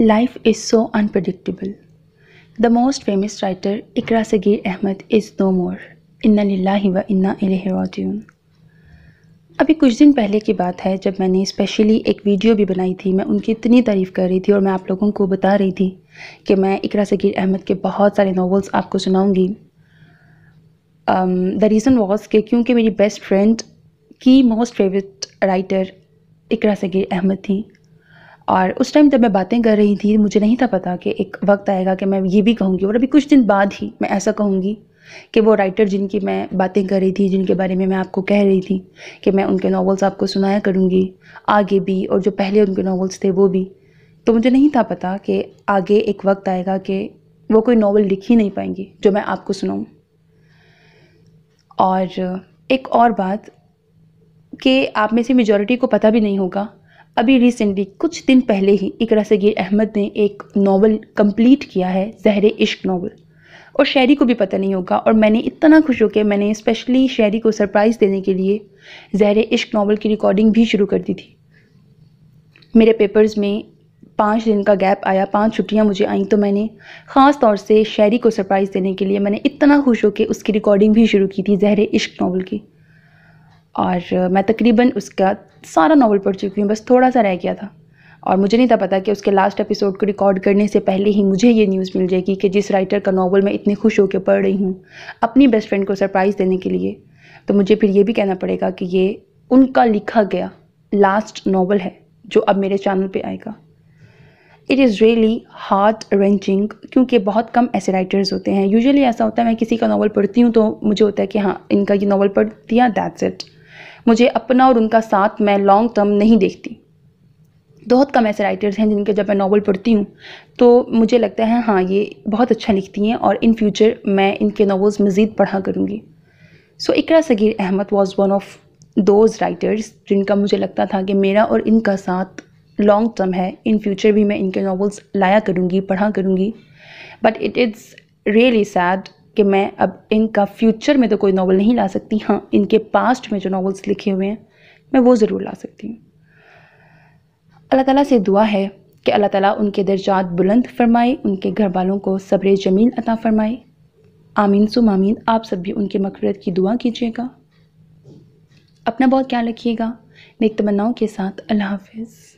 life is so unpredictable the most famous writer Iqra Sagheer Ahmed is no more इन्ना लिल्लाहि व इन्ना इलैहि अभी कुछ दिन पहले की बात है जब मैंने स्पेशली एक वीडियो भी बनाई थी मैं उनकी इतनी तारीफ़ कर रही थी और मैं आप लोगों को बता रही थी कि मैं इकरा सगीर अहमद के बहुत सारे नावल्स आपको सुनाऊँगी द रीज़न वॉज के क्योंकि मेरी बेस्ट फ्रेंड की most favourite writer Iqra Sagheer Ahmed थी और उस टाइम जब मैं बातें कर रही थी मुझे नहीं था पता कि एक वक्त आएगा कि मैं ये भी कहूँगी और अभी कुछ दिन बाद ही मैं ऐसा कहूँगी कि वो राइटर जिनकी मैं बातें कर रही थी जिनके बारे में मैं आपको कह रही थी कि मैं उनके नावल्स आपको सुनाया करूँगी आगे भी और जो पहले उनके नावल्स थे वो भी तो मुझे नहीं था पता कि आगे एक वक्त आएगा कि वो कोई नावल लिख ही नहीं पाएंगी जो मैं आपको सुनाऊँ और एक और बात कि आप में से मेजॉरिटी को पता भी नहीं होगा अभी रिसेंटली कुछ दिन पहले ही इकरा सगीर अहमद ने एक नावल कंप्लीट किया है जहर इश्क नावल और शायरी को भी पता नहीं होगा और मैंने इतना खुश होकर मैंने स्पेशली शायरी को सरप्राइज़ देने के लिए जहर इश्क नावल की रिकॉर्डिंग भी शुरू कर दी थी मेरे पेपर्स में पाँच दिन का गैप आया पाँच छुट्टियाँ मुझे आई तो मैंने ख़ास तौर से शायरी को सरप्राइज़ देने के लिए मैंने इतना खुश होकर उसकी रिकॉर्डिंग भी शुरू की थी जहर इश्क नावल की और मैं तकरीबन उसका सारा नावल पढ़ चुकी हूँ बस थोड़ा सा रह गया था और मुझे नहीं था पता कि उसके लास्ट एपिसोड को रिकॉर्ड करने से पहले ही मुझे ये न्यूज़ मिल जाएगी कि जिस राइटर का नावल मैं इतने खुश होकर पढ़ रही हूँ अपनी बेस्ट फ्रेंड को सरप्राइज़ देने के लिए तो मुझे फिर ये भी कहना पड़ेगा कि ये उनका लिखा गया लास्ट नावल है जो अब मेरे चैनल पर आएगा it is really heart wrenching क्योंकि बहुत कम ऐसे राइटर्स होते हैं यूजुअली ऐसा होता है मैं किसी का नावल पढ़ती हूँ तो मुझे होता है कि हाँ इनका ये नावल पढ़ दिया दैट्स इट मुझे अपना और उनका साथ मैं लॉन्ग टर्म नहीं देखती बहुत कम ऐसे राइटर्स हैं जिनके जब मैं नावल पढ़ती हूँ तो मुझे लगता है हाँ ये बहुत अच्छा लिखती हैं और इन फ्यूचर मैं इनके नावल्स मज़ीद पढ़ा करूँगी so Iqra Sagheer Ahmed was one of those writers जिनका मुझे लगता था कि मेरा और इनका साथ लॉन्ग टर्म है इन फ्यूचर भी मैं इनके नावल्स लाया करूँगी पढ़ा करूँगी but it is really sad कि मैं अब इनका फ्यूचर में तो कोई नावल नहीं ला सकती हाँ इनके पास्ट में जो नावल्स लिखे हुए हैं मैं वो ज़रूर ला सकती हूँ अल्लाह ताला से दुआ है कि अल्लाह ताला उनके दर्जात बुलंद फरमाए उनके घर वालों को सब्र जमील अता फरमाए आमीन सुम आमीन आप सब भी उनके मकफरत की दुआ कीजिएगा अपना बहुत ख्याल रखिएगा नेक तमन्नाओं के साथ अल्लाह हाफिज़